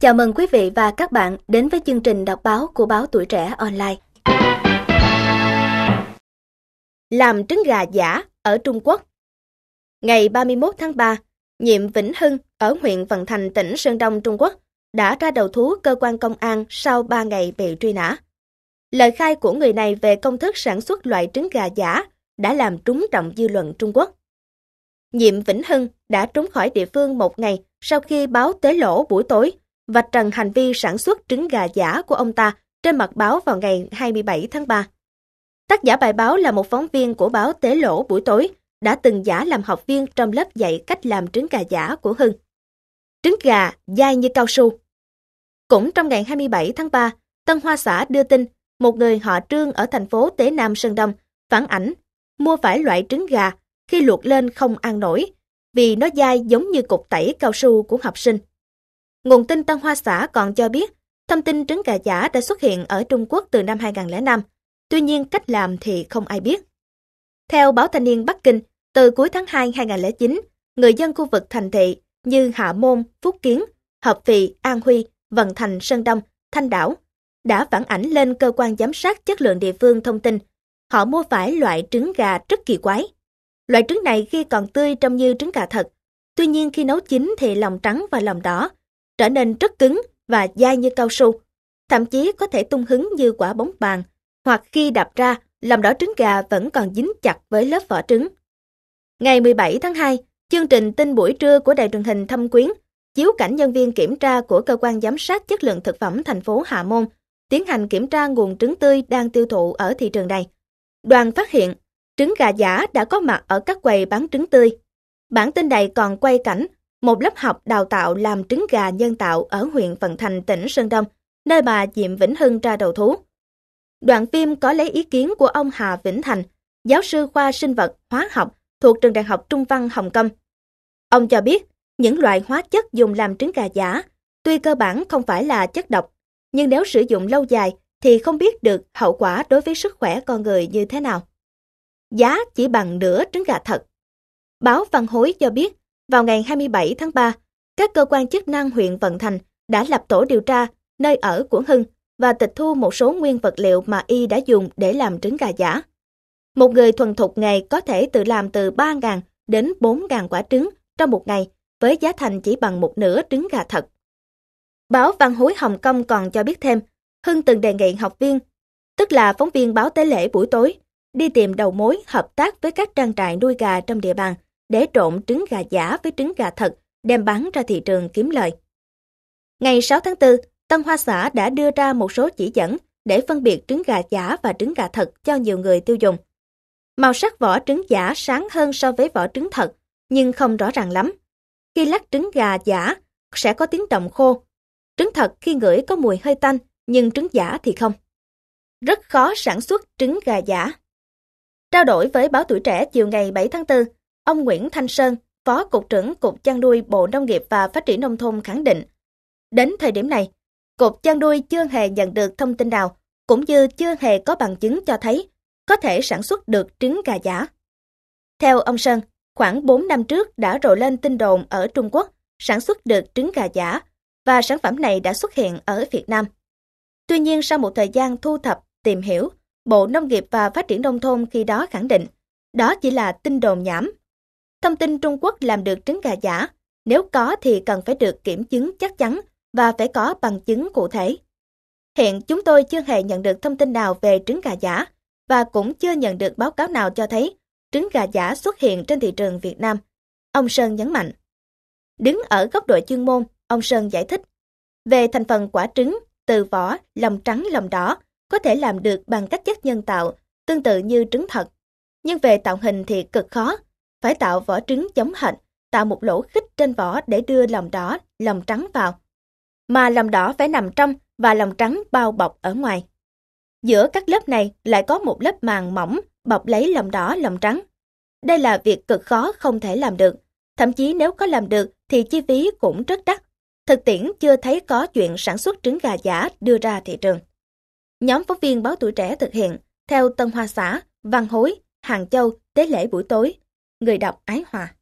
Chào mừng quý vị và các bạn đến với chương trình đọc báo của báo Tuổi Trẻ Online. Làm trứng gà giả ở Trung Quốc Ngày 31 tháng 3, Nhiệm Vĩnh Hưng ở huyện Vận Thành, tỉnh Sơn Đông, Trung Quốc đã ra đầu thú cơ quan công an sau 3 ngày bị truy nã. Lời khai của người này về công thức sản xuất loại trứng gà giả đã làm trúng trọng dư luận Trung Quốc. Nhiệm Vĩnh Hưng đã trốn khỏi địa phương một ngày sau khi báo Tế Lỗ buổi tối vạch trần hành vi sản xuất trứng gà giả của ông ta trên mặt báo vào ngày 27 tháng 3. Tác giả bài báo là một phóng viên của báo Tế Lỗ buổi tối, đã từng giả làm học viên trong lớp dạy cách làm trứng gà giả của Hưng. Trứng gà dai như cao su. Cũng trong ngày 27 tháng 3, Tân Hoa xã đưa tin một người họ Trương ở thành phố Tế Nam Sơn Đông phản ảnh mua phải loại trứng gà khi luộc lên không ăn nổi vì nó dai giống như cục tẩy cao su của học sinh. Nguồn tin Tân Hoa Xã còn cho biết, thông tin trứng gà giả đã xuất hiện ở Trung Quốc từ năm 2005, tuy nhiên cách làm thì không ai biết. Theo báo Thanh niên Bắc Kinh, từ cuối tháng 2 2009, người dân khu vực thành thị như Hạ Môn, Phúc Kiến, Hợp Phì, An Huy, Vận Thành, Sơn Đông, Thanh Đảo đã phản ảnh lên cơ quan giám sát chất lượng địa phương thông tin. Họ mua phải loại trứng gà rất kỳ quái. Loại trứng này khi còn tươi trông như trứng gà thật. Tuy nhiên khi nấu chín thì lòng trắng và lòng đỏ trở nên rất cứng và dai như cao su, thậm chí có thể tung hứng như quả bóng bàn, hoặc khi đạp ra, lòng đỏ trứng gà vẫn còn dính chặt với lớp vỏ trứng. Ngày 17 tháng 2, chương trình tin buổi trưa của đài truyền hình Thâm Quyến chiếu cảnh nhân viên kiểm tra của cơ quan giám sát chất lượng thực phẩm thành phố Hà Môn tiến hành kiểm tra nguồn trứng tươi đang tiêu thụ ở thị trường này. Đoàn phát hiện trứng gà giả đã có mặt ở các quầy bán trứng tươi. Bản tin này còn quay cảnh một lớp học đào tạo làm trứng gà nhân tạo ở huyện Phận Thành, tỉnh Sơn Đông, nơi bà Diệm Vĩnh Hưng ra đầu thú. Đoạn phim có lấy ý kiến của ông Hà Vĩnh Thành, giáo sư khoa sinh vật, hóa học thuộc trường Đại học Trung văn Hồng Kông. Ông cho biết, những loại hóa chất dùng làm trứng gà giả, tuy cơ bản không phải là chất độc, nhưng nếu sử dụng lâu dài thì không biết được hậu quả đối với sức khỏe con người như thế nào. Giá chỉ bằng nửa trứng gà thật. Báo Văn Hối cho biết, vào ngày 27 tháng 3, các cơ quan chức năng huyện Vận Thành đã lập tổ điều tra nơi ở của Hưng và tịch thu một số nguyên vật liệu mà y đã dùng để làm trứng gà giả. Một người thuần thục ngày có thể tự làm từ 3.000 đến 4.000 quả trứng trong một ngày với giá thành chỉ bằng một nửa trứng gà thật. Báo Văn Hối Hồng Kông còn cho biết thêm, Hưng từng đề nghị học viên, tức là phóng viên báo tế lễ buổi tối, đi tìm đầu mối hợp tác với các trang trại nuôi gà trong địa bàn để trộn trứng gà giả với trứng gà thật, đem bán ra thị trường kiếm lời. Ngày 6 tháng 4, Tân Hoa xã đã đưa ra một số chỉ dẫn để phân biệt trứng gà giả và trứng gà thật cho nhiều người tiêu dùng. Màu sắc vỏ trứng giả sáng hơn so với vỏ trứng thật, nhưng không rõ ràng lắm. Khi lắc trứng gà giả, sẽ có tiếng động khô. Trứng thật khi ngửi có mùi hơi tanh, nhưng trứng giả thì không. Rất khó sản xuất trứng gà giả. Trao đổi với báo tuổi trẻ chiều ngày 7 tháng 4, Ông Nguyễn Thanh Sơn, Phó Cục trưởng Cục chăn nuôi Bộ Nông nghiệp và Phát triển Nông thôn khẳng định, đến thời điểm này, Cục chăn nuôi chưa hề nhận được thông tin nào, cũng như chưa hề có bằng chứng cho thấy có thể sản xuất được trứng gà giả. Theo ông Sơn, khoảng 4 năm trước đã rộ lên tin đồn ở Trung Quốc sản xuất được trứng gà giả và sản phẩm này đã xuất hiện ở Việt Nam. Tuy nhiên sau một thời gian thu thập, tìm hiểu, Bộ Nông nghiệp và Phát triển Nông thôn khi đó khẳng định đó chỉ là tin đồn nhảm thông tin Trung Quốc làm được trứng gà giả, nếu có thì cần phải được kiểm chứng chắc chắn và phải có bằng chứng cụ thể. Hiện chúng tôi chưa hề nhận được thông tin nào về trứng gà giả và cũng chưa nhận được báo cáo nào cho thấy trứng gà giả xuất hiện trên thị trường Việt Nam. Ông Sơn nhấn mạnh. Đứng ở góc độ chuyên môn, ông Sơn giải thích. Về thành phần quả trứng, từ vỏ, lòng trắng, lòng đỏ, có thể làm được bằng cách chất nhân tạo, tương tự như trứng thật. Nhưng về tạo hình thì cực khó, phải tạo vỏ trứng chống hạch tạo một lỗ khích trên vỏ để đưa lòng đỏ, lòng trắng vào. Mà lòng đỏ phải nằm trong và lòng trắng bao bọc ở ngoài. Giữa các lớp này lại có một lớp màng mỏng bọc lấy lòng đỏ, lòng trắng. Đây là việc cực khó không thể làm được. Thậm chí nếu có làm được thì chi phí cũng rất đắt. Thực tiễn chưa thấy có chuyện sản xuất trứng gà giả đưa ra thị trường. Nhóm phóng viên báo tuổi trẻ thực hiện theo Tân Hoa Xã, Văn Hối, Hàng Châu, Tế lễ buổi tối, Người đọc Ái Hòa